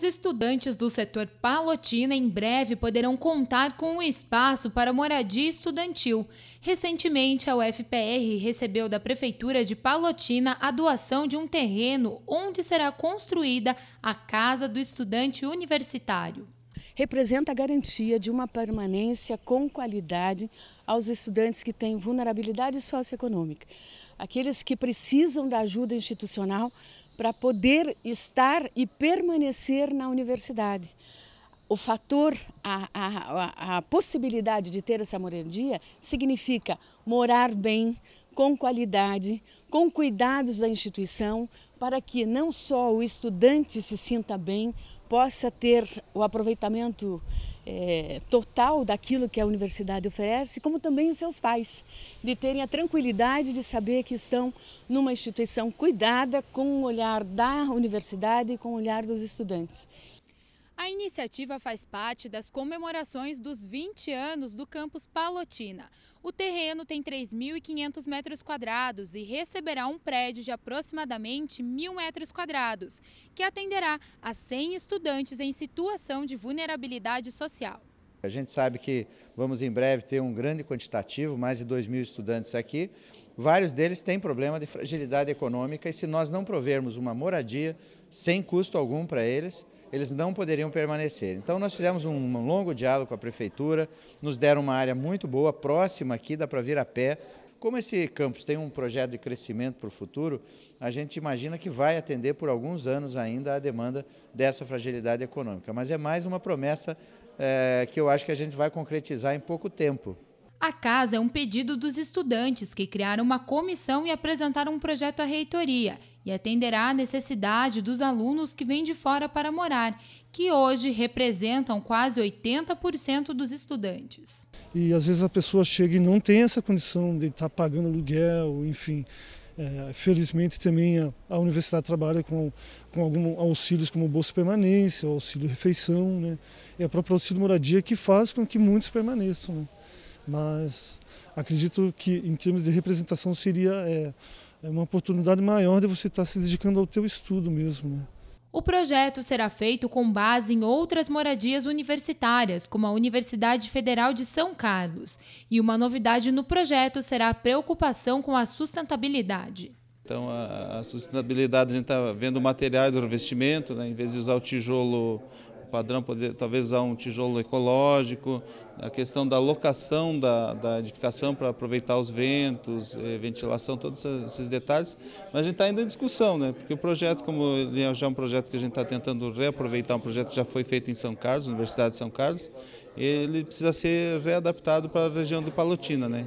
os estudantes do setor Palotina em breve poderão contar com um espaço para moradia estudantil. Recentemente, a UFPR recebeu da Prefeitura de Palotina a doação de um terreno onde será construída a Casa do Estudante Universitário representa a garantia de uma permanência com qualidade aos estudantes que têm vulnerabilidade socioeconômica. Aqueles que precisam da ajuda institucional para poder estar e permanecer na universidade. O fator, a, a, a, possibilidade de ter essa moradia significa morar bem, com qualidade, com cuidados da instituição, para que não só o estudante se sinta bem, possa ter o aproveitamento é, total daquilo que a universidade oferece, como também os seus pais, de terem a tranquilidade de saber que estão numa instituição cuidada com o olhar da universidade e com o olhar dos estudantes. A iniciativa faz parte das comemorações dos 20 anos do campus Palotina. O terreno tem 3.500 metros quadrados e receberá um prédio de aproximadamente 1.000 metros quadrados, que atenderá a 100 estudantes em situação de vulnerabilidade social. A gente sabe que vamos em breve ter um grande quantitativo, mais de 2.000 estudantes aqui. Vários deles têm problema de fragilidade econômica e se nós não provermos uma moradia sem custo algum para eles, eles não poderiam permanecer. Então nós fizemos um, longo diálogo com a prefeitura, nos deram uma área muito boa, próxima aqui, dá para vir a pé. Como esse campus tem um projeto de crescimento para o futuro, a gente imagina que vai atender por alguns anos ainda a demanda dessa fragilidade econômica. Mas é mais uma promessa é, que eu acho que a gente vai concretizar em pouco tempo. A casa é um pedido dos estudantes que criaram uma comissão e apresentaram um projeto à reitoria e atenderá à necessidade dos alunos que vêm de fora para morar, que hoje representam quase 80% dos estudantes. E às vezes a pessoa chega e não tem essa condição de estar tá pagando aluguel, enfim. É, felizmente também a, a, universidade trabalha com, com alguns auxílios como Bolsa Permanência, auxílio refeição, né? e a própria auxílio moradia que faz com que muitos permaneçam. Né? Mas acredito que, em termos de representação, seria é, é, uma oportunidade maior de você estar se dedicando ao teu estudo mesmo. Né? O projeto será feito com base em outras moradias universitárias, como a Universidade Federal de São Carlos. E uma novidade no projeto será a preocupação com a sustentabilidade. Então, a, sustentabilidade, a gente está vendo materiais do revestimento, né? em vez de usar o tijolo padrão, poder, talvez usar um tijolo ecológico, a questão da locação da, da edificação para aproveitar os ventos, eh, ventilação, todos esses detalhes. Mas a gente está ainda em discussão, né? porque o projeto, como ele é, já é um projeto que a gente está tentando reaproveitar, um projeto que já foi feito em São Carlos, Universidade de São Carlos, ele precisa ser readaptado para a região de Palotina. Né?